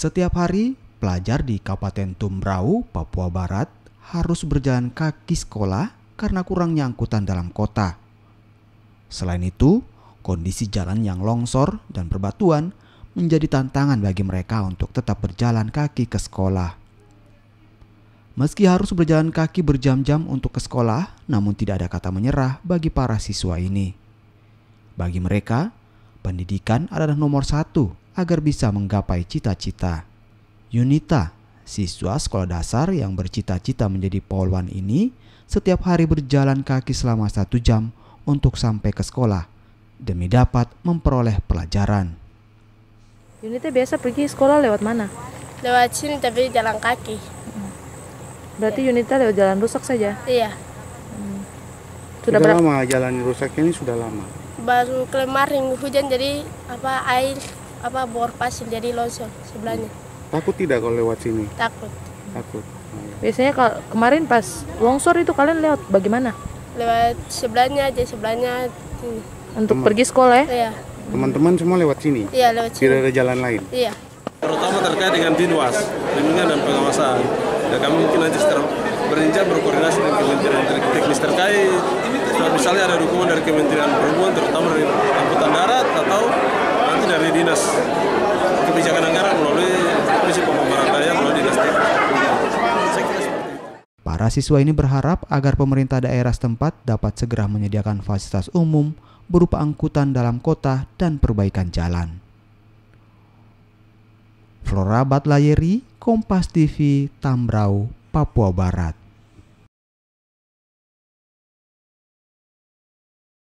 Setiap hari, pelajar di Kabupaten Tumbrau, Papua Barat harus berjalan kaki sekolah karena kurangnya angkutan dalam kota. Selain itu, kondisi jalan yang longsor dan berbatuan menjadi tantangan bagi mereka untuk tetap berjalan kaki ke sekolah. Meski harus berjalan kaki berjam-jam untuk ke sekolah, namun tidak ada kata menyerah bagi para siswa ini. Bagi mereka, pendidikan adalah nomor satu agar bisa menggapai cita-cita. Yunita, siswa sekolah dasar yang bercita-cita menjadi polwan ini, setiap hari berjalan kaki selama satu jam untuk sampai ke sekolah demi dapat memperoleh pelajaran. Yunita biasa pergi sekolah lewat mana? Lewat sini tapi jalan kaki. Berarti Yunita lewat jalan rusak saja? Iya. Hmm. Sudah, sudah lama jalan rusak ini sudah lama. Baru kemarin hujan jadi apa air apa bor pasir jadi longsor sebelahnya. Takut tidak kalau lewat sini? Takut. Takut. Biasanya kalau kemarin pas longsor itu kalian lewat bagaimana? Lewat sebelahnya aja sebelahnya. Untuk Teman. pergi sekolah ya? Iya. Teman-teman semua lewat sini? Iya lewat sini. Tidak ada jalan lain? Iya. Terutama terkait dengan dinwas, lindungan dan pengawasan. Ya kami mungkin nanti secara berinjak berkoordinasi dengan kementerian teknis terkait. Misalnya ada dukungan dari Kementerian Perhubungan, terutama dari dinas kebijakan anggaran melalui prinsip melalui dinas Para siswa ini berharap agar pemerintah daerah setempat dapat segera menyediakan fasilitas umum berupa angkutan dalam kota dan perbaikan jalan. Flora Batlayeri, Kompas TV, Tambrau, Papua Barat.